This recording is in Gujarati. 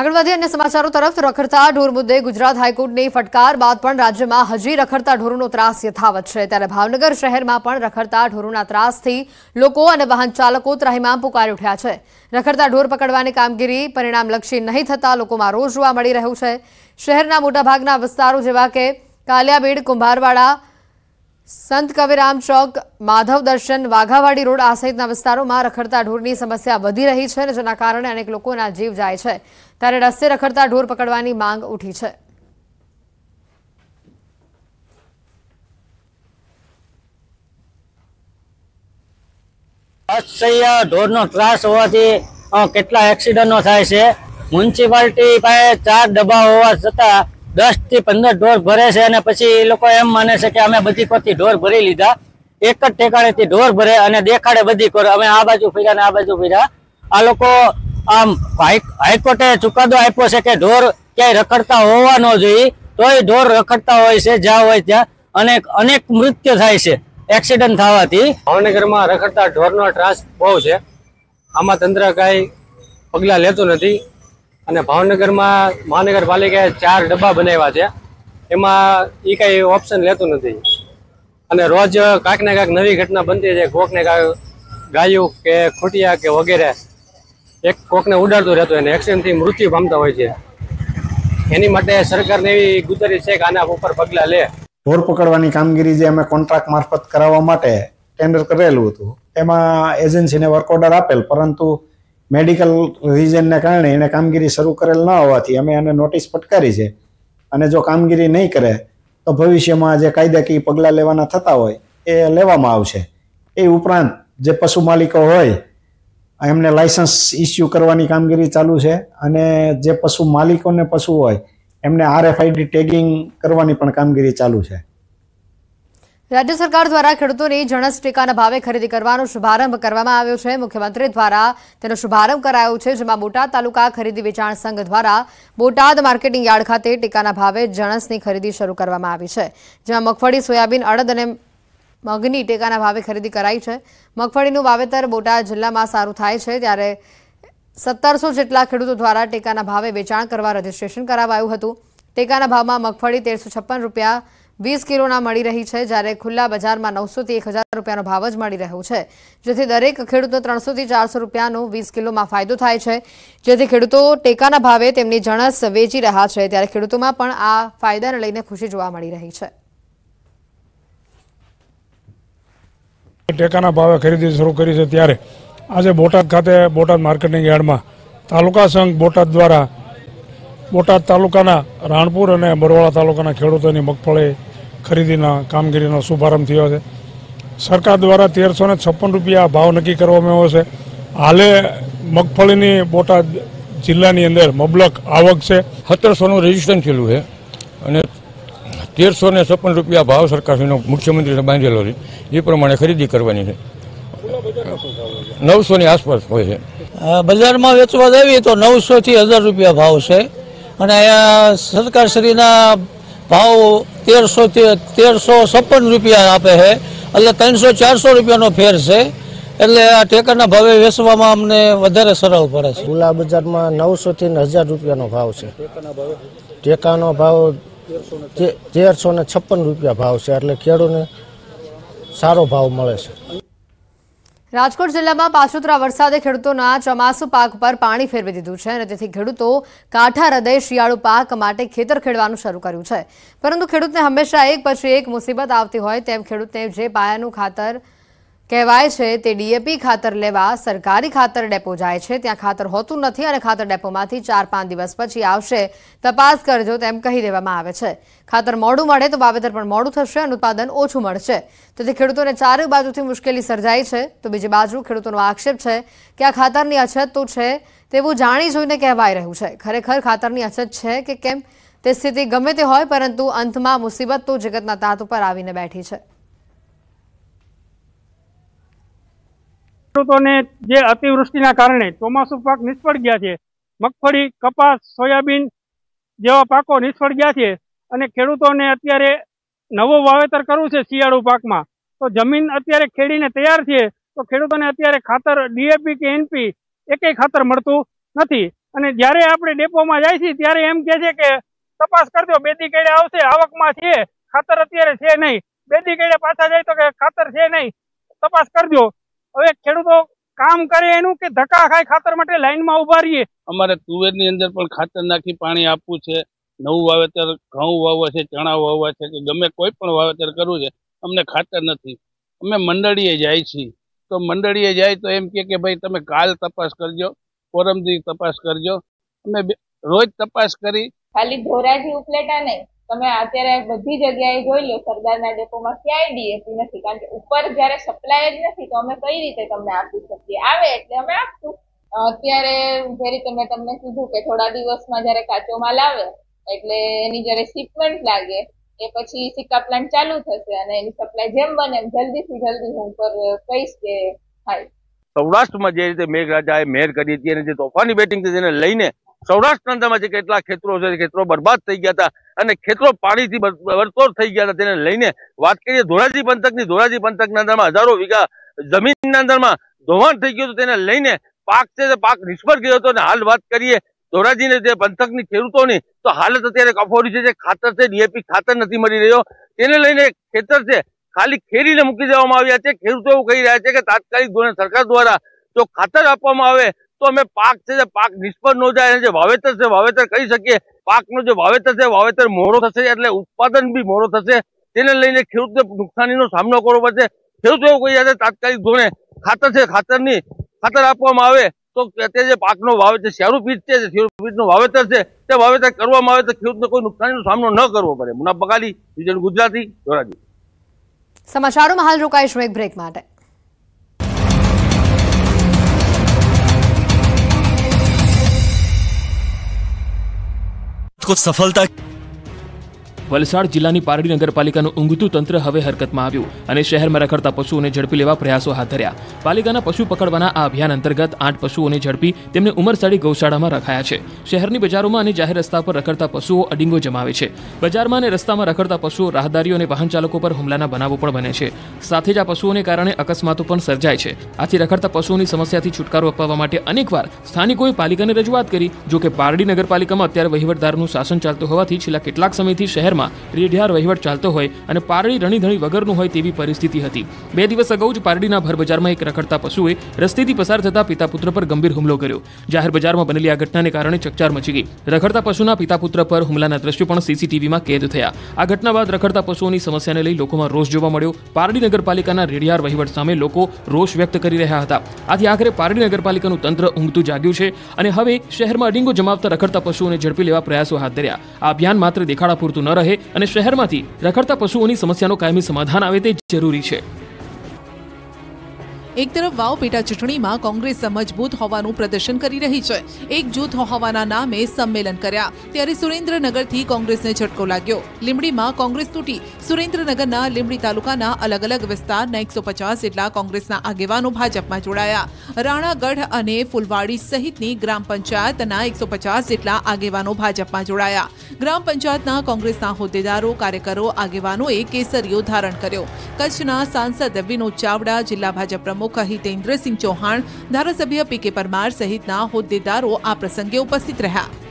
આગળ વધી અન્ય સમાચારો તરફ રખડતા ઢોર મુદ્દે ગુજરાત હાઈકોર્ટની ફટકાર બાદ પણ રાજ્યમાં હજી રખડતા ઢોરોનો ત્રાસ યથાવત છે ત્યારે ભાવનગર શહેરમાં પણ રખડતા ઢોરોના ત્રાસથી લોકો અને વાહન ચાલકો ત્રાહિમામ પુકારી ઉઠ્યા છે રખડતા ઢોર પકડવાની કામગીરી પરિણામલક્ષી નહીં થતાં લોકોમાં રોજ જોવા મળી રહ્યું છે શહેરના મોટાભાગના વિસ્તારો જેવા કે કાલિયાબીડ કુંભારવાડા સંત કવિરામ ચોક માધવ દર્શન વાઘાવાડી રોડ આ સહિતના વિસ્તારોમાં રખડતા ઢોરની સમસ્યા વધી રહી છે અને જેના કારણે અનેક લોકોના જીવ જાય છે ત્યારે રસ્તે રખડતા ઢોર પકડવાની માંગ ઉઠી છે અસહ્ય ઢોરનો ત્રાસ હોવાથી કેટલા એક્સિડન્ટો થાય છે મ્યુનિસિપાલિટી પાસે ચાર ડબ્બા હોવા છતાં દસ થી પંદર ઢોર ભરે છે અને પછી એ લોકો એમ માને છે કે અમે બધી કોરથી ઢોર ભરી લીધા એક જ ઠેકાણેથી ઢોર ભરે અને દેખાડે બધી કોર અમે આ બાજુ ફર્યા ને આ બાજુ ફર્યા આ લોકો આમ હાઈકોર્ટે ચુકાદો આપ્યો છે કે ઢોર ક્યાંય રખડતા હોવા ન જોઈએ તોય ઢોર રખડતા હોય છે જ્યાં હોય ત્યાં અને અનેક મૃત્યુ થાય છે એક્સિડન્ટ થવાથી ભાવનગરમાં રખડતા ઢોરનો ત્રાસ બહુ છે આમાં તંત્ર કાંઈ પગલાં લેતું નથી અને ભાવનગરમાં મહાનગરપાલિકાએ ચાર ડબ્બા બનાવ્યા છે એમાં એ કાંઈ ઓપ્શન લેતું નથી અને રોજ કાંઈક ને કાંઈક નવી ઘટના બનતી છે કોકને ગાયું કે ખોટિયા કે વગેરે એક કોકને ઉડાડતું રહેતું એને એક્સિડન્ટથી મૃત્યુ પામતા હોય છે એની માટે સરકારને એવી ગુજારી છે કે આના ઉપર પગલાં લે ઢોર પકડવાની કામગીરી જે અમે કોન્ટ્રાક્ટ મારફત કરાવવા માટે ટેન્ડર કરેલું હતું એમાં એજન્સીને વર્ક ઓર્ડર આપેલ પરંતુ મેડિકલ રિઝનને કારણે એને કામગીરી શરૂ કરેલ ન હોવાથી અમે એને નોટિસ ફટકારી છે અને જો કામગીરી નહીં કરે તો ભવિષ્યમાં જે કાયદાકીય પગલાં લેવાના થતા હોય એ લેવામાં આવશે એ ઉપરાંત જે પશુ માલિકો હોય એમને લાયસન્સ ઇસ્યુ કરવાની કામગીરી ચાલુ છે અને જે પશુ માલિકોને પશુ હોય એમને આરએફઆઈડી ટેગિંગ કરવાની પણ કામગીરી ચાલુ છે રાજ્ય સરકાર દ્વારા ખેડૂતોની જણસ ટેકાના ભાવે ખરીદી કરવાનો શુભારંભ કરવામાં આવ્યો છે મુખ્યમંત્રી દ્વારા તેનો શુભારંભ કરાયો છે જેમાં બોટાદ તાલુકા ખરીદી વેચાણ સંઘ દ્વારા બોટાદ માર્કેટિંગ યાર્ડ ખાતે ટેકાના ભાવે જણસની ખરીદી શરૂ કરવામાં આવી છે જેમાં મગફળી સોયાબીન અડદ અને મગની ટેકાના ભાવે ખરીદી કરાઈ છે મગફળીનું વાવેતર બોટાદ જિલ્લામાં સારું થાય છે ત્યારે સત્તરસો જેટલા ખેડૂતો દ્વારા ટેકાના ભાવે વેચાણ કરવા રજીસ્ટ્રેશન કરાવાયું હતું ટેકાના ભાવમાં મગફળી તેરસો રૂપિયા વીસ કિલોના મળી રહી છે જ્યારે ખુલ્લા બજારમાં નવસોથી એક હજાર રૂપિયાનો ભાવ જ મળી રહ્યો છે જેથી દરેક ખેડૂતો ત્રણસોથી ચારસો રૂપિયાનો વીસ કિલોમાં ફાયદો થાય છે જેથી ખેડૂતો ટેકાના ભાવે તેમની જણસ વેચી રહ્યા છે ત્યારે ખેડૂતોમાં પણ આ ફાયદાને લઈને ખુશી જોવા મળી રહી છે ટેકાના ભાવે ખરીદી શરૂ કરી છે ત્યારે આજે બોટાદ ખાતે બોટાદ માર્કેટિંગ યાર્ડમાં તાલુકા સંઘ બોટાદ દ્વારા બોટાદ તાલુકાના રાણપુર અને બરવાળા તાલુકાના ખેડૂતોની મગફળી ખરીદીના કામગીરીનો શુભારંભ થયો છે સરકાર દ્વારા તેરસો ને છપ્પન રૂપિયા ભાવ નક્કી કરવામાં આવ્યો છે હાલે મગફળીની બોટાદ જિલ્લાની અંદર મબલક આવક છે સત્તરસોનું રજીસ્ટ્રેશન થયેલું છે અને તેરસો ને છપ્પન રૂપિયા ભાવ સરકારશ્રીનો મુખ્યમંત્રીને બાંધેલો છે એ પ્રમાણે ખરીદી કરવાની છે નવસોની આસપાસ હોય છે બજારમાં વેચવા જઈએ તો નવસોથી હજાર રૂપિયા ભાવ છે અને અહીંયા સરકારશ્રીના ભાવ તેરસો તેરસો છપ્પન રૂપિયા આપે છે એટલે ત્રણસો ચારસો રૂપિયાનો ફેર છે એટલે આ ટેકરના ભાવે વેચવામાં અમને વધારે સરળ પડે છે ગુલાબ બજારમાં નવસોથી હજાર રૂપિયાનો ભાવ છે ટેકાનો ભાવ તેરસો ને છપ્પન રૂપિયા ભાવ છે એટલે ખેડૂને સારો ભાવ મળે છે રાજકોટ જિલ્લામાં પાછોતરા વરસાદે ખેડૂતોના ચોમાસુ પાક પર પાણી ફેરવી દીધું છે અને તેથી ખેડૂતો કાંઠા હૃદય શિયાળુ પાક માટે ખેતર ખેડવાનું શરૂ કર્યું છે પરંતુ ખેડૂતને હંમેશા એક પછી એક મુસીબત આવતી હોય તેમ ખેડૂતને જે પાયાનું ખાતર કહેવાય છે તે ડીએપી ખાતર લેવા સરકારી ખાતર ડેપો જાય છે ત્યાં ખાતર હોતું નથી અને ખાતર ડેપોમાંથી ચાર પાંચ દિવસ પછી આવશે તપાસ કરજો તેમ કહી દેવામાં આવે છે ખાતર મોડું મળે તો વાવેતર પણ મોડું થશે અને ઉત્પાદન ઓછું મળશે તેથી ખેડૂતોને ચારે બાજુથી મુશ્કેલી સર્જાઈ છે તો બીજી બાજુ ખેડૂતોનો આક્ષેપ છે કે આ ખાતરની અછત તો છે તેવું જાણી જોઈને કહેવાઈ રહ્યું છે ખરેખર ખાતરની અછત છે કે કેમ તે સ્થિતિ ગમે તે હોય પરંતુ અંતમાં મુસીબત તો જગતના તાત ઉપર આવીને બેઠી છે ખેડૂતોને જે અતિવૃષ્ટિના કારણે ચોમાસુ પાક નિષ્ફળ ગયા છે મગફળી કપાસ સોયાબીન જેવા પાકો નિષ્ફળ ગયા છે અને ખેડૂતોને અત્યારે નવું વાવેતર કરવું છે શિયાળુ પાકમાં તો જમીન અત્યારે ખેડીને તૈયાર છે તો ખેડૂતોને અત્યારે ખાતર ડીએપી કે એનપી એકેય ખાતર મળતું નથી અને જ્યારે આપણે ડેપોમાં જાય છે ત્યારે એમ કહે છે કે તપાસ કરજો બેદી કેડે આવશે આવકમાં છે ખાતર અત્યારે છે નહીં બેદી કેડે પાછા જાય તો કે ખાતર છે નહીં તપાસ કરજો હવે ખેડૂતો કામ કરે એનું કે ધક્કા ખાય ખાતર માટે લાઈનમાં ઉભા રહીએ અમારે તુવેરની અંદર પણ ખાતર નાખી પાણી આપવું છે નવું વાવેતર ઘઉં વાવવા છે ચણા વાવવા છે કે ગમે કોઈ પણ વાવેતર કરવું છે અમને ખાતર નથી અમે મંડળીએ જાય છીએ તો મંડળીએ જાય તો એમ કે ભાઈ તમે કાલ તપાસ કરજો ફોરમથી તપાસ કરજો અમે રોજ તપાસ કરી ખાલી ધોરાજી ઉપલેટા નહીં તમે અત્યારે બધી જગ્યાએ જોઈ લો સરદારના ડેપોમાં ક્યાંય ડીએપી નથી કારણ કે ઉપર જ્યારે સપ્લાય જ નથી તો અમે કઈ રીતે તમને આપી શકીએ આવે એટલે અમે આપશું અત્યારે જે રીતે મેં તમને કીધું કે થોડા દિવસમાં જ્યારે કાચો માલ આવે એટલે એની જ્યારે શિપમેન્ટ લાગે એ પછી સિક્કા પ્લાન્ટ ચાલુ થશે અને એની સપ્લાય જેમ બને એમ જલ્દીથી જલ્દી હું ઉપર કહીશ કે થાય સૌરાષ્ટ્રમાં જે રીતે મેઘરાજાએ મેર કરી હતી અને જે તોફાની બેટિંગ છે તેને લઈને સૌરાષ્ટ્રના જે કેટલા ખેતરો છે ખેતરો બરબાદ થઈ ગયા હતા અને ખેતરો પાણીથી વરતોર થઈ ગયા હતા તેને લઈને વાત કરીએ ધોરાજી પંથકની ધોરાજી પંથકના અંદરમાં હજારો વીઘા જમીનના અંદરમાં ધોવાણ થઈ ગયું હતું તેને લઈને પાક છે પાક નિષ્ફળ ગયો હતો અને હાલ વાત કરીએ ધોરાજીને જે પંથકની ખેડૂતોની તો હાલત અત્યારે કફોડી છે જે ખાતર છે ડીએપી ખાતર નથી મળી રહ્યો તેને લઈને ખેતર છે ખાલી ખેરીને મૂકી દેવામાં આવ્યા છે ખેડૂતો એવું કહી રહ્યા છે કે તાત્કાલિક ધોરણે સરકાર દ્વારા જો ખાતર આપવામાં આવે તો અમે પાક છે પાક નિષ્ફળ ન જાય જે વાવેતર છે વાવેતર કરી શકીએ પાકનું જે વાવેતર છે વાવેતર મોરો થશે એટલે ઉત્પાદન બી મોડો થશે તેને લઈને ખેડૂતને નુકસાનીનો સામનો કરવો પડશે ખેડૂતો એવું કહી જાય તાત્કાલિક ધોરણે ખાતર છે ખાતરની ખાતર આપવામાં આવે તો તે જે પાકનો વાવેતર શેરું બીજ છે શેરું બીજનું વાવેતર છે તે વાવેતર કરવામાં આવે તો ખેડૂતને કોઈ નુકસાનીનો સામનો ન કરવો પડે મુના બગાલી વિજય ગુજરાતી ધોરાજી સમાચારોમાં હાલ રોકાઈશું એક બ્રેક માટે कुछ सफलता વલસાડ જિલ્લાની પારડી નગરપાલિકાનું ઊંઘતું તંત્ર હવે હરકતમાં આવ્યું અને શહેરમાં રખડતા પશુઓને ઝડપી લેવા પ્રયાસો હાથ ધર્યા પાલિકાના પશુ પકડવાના આ અભિયાન અંતર્ગત આઠ પશુઓને ઝડપી તેમને ઉમરસાડી ગૌશાળામાં રખાયા છે શહેરની બજારોમાં અને જાહેર રસ્તા પર રખડતા પશુઓ અડીંગો જમાવે છે બજારમાં અને રસ્તામાં રખડતા પશુઓ રાહદારીઓ અને વાહન ચાલકો પર હુમલાના બનાવો પણ બને છે સાથે જ આ પશુઓને કારણે અકસ્માતો પણ સર્જાય છે આથી રખડતા પશુઓની સમસ્યાથી છુટકારો અપાવવા માટે અનેકવાર સ્થાનિકોએ પાલિકાને રજૂઆત કરી જો કે પારડી નગરપાલિકામાં અત્યારે વહીવટદારનું શાસન ચાલતું હોવાથી છેલ્લા કેટલાક સમયથી શહેરમાં વિસ્તારમાં રેઢિયાર વહીવટ ચાલતો હોય અને પારડી રણીધણી વગરનું હોય તેવી પરિસ્થિતિ હતી બે દિવસ અગાઉ જ પારડીના ભરબજારમાં એક રખડતા પશુએ રસ્તેથી પસાર થતા પિતા પુત્ર પર ગંભીર હુમલો કર્યો જાહેર બજારમાં બનેલી આ ઘટનાને કારણે ચકચાર મચી ગઈ રખડતા પશુના પિતા પુત્ર પર હુમલાના દ્રશ્યો પણ સીસીટીવીમાં કેદ થયા આ ઘટના બાદ રખડતા પશુઓની સમસ્યાને લઈ લોકોમાં રોષ જોવા મળ્યો પારડી નગરપાલિકાના રેઢિયાર વહીવટ સામે લોકો રોષ વ્યક્ત કરી રહ્યા હતા આથી આખરે પારડી નગરપાલિકાનું તંત્ર ઊંઘતું જાગ્યું છે અને હવે શહેરમાં ડીંગો જમાવતા રખડતા પશુઓને ઝડપી લેવા પ્રયાસો હાથ ધર્યા આ અભિયાન માત્ર દેખાડા પૂરતું ન રહે અને શહેરમાંથી રખડતા પશુઓની સમસ્યાનો કાયમી સમાધાન આવે તે જરૂરી છે એક તરફ વાવ પીટા ચટણીમાં કોંગ્રેસ મજબૂત હોવાનો પ્રદર્શન કરી રહી છે એક જૂથ હોહાવાના નામે સભમેલન કર્યા ત્યારે સુરેન્દ્રનગરથી કોંગ્રેસને છટકો લાગ્યો લીમડીમાં કોંગ્રેસ તૂટી સુરેન્દ્રનગરના લીમડી તાલુકાના અલગ અલગ વિસ્તારના 150 જેટલા કોંગ્રેસના આગેવાનો ભાજપમાં જોડાયા રાણાગઢ અને ફૂલવાડી સહિતની ગ્રામ પંચાયતના 150 જેટલા આગેવાનો ભાજપમાં જોડાયા ગ્રામ પંચાયતના કોંગ્રેસના હોદ્દેદારો કાર્યકરો આગેવાનોએ કેસરીયો ધારણ કર્યો કચ્છના સાંસદ વિનો ચાવડા જિલ્લા ભાજપ પ્રમુખ હિતેન્દ્રસિંહ ચૌહાણ ધારાસભ્ય પી કે પરમાર સહિતના હોદ્દેદારો આ પ્રસંગે ઉપસ્થિત રહ્યા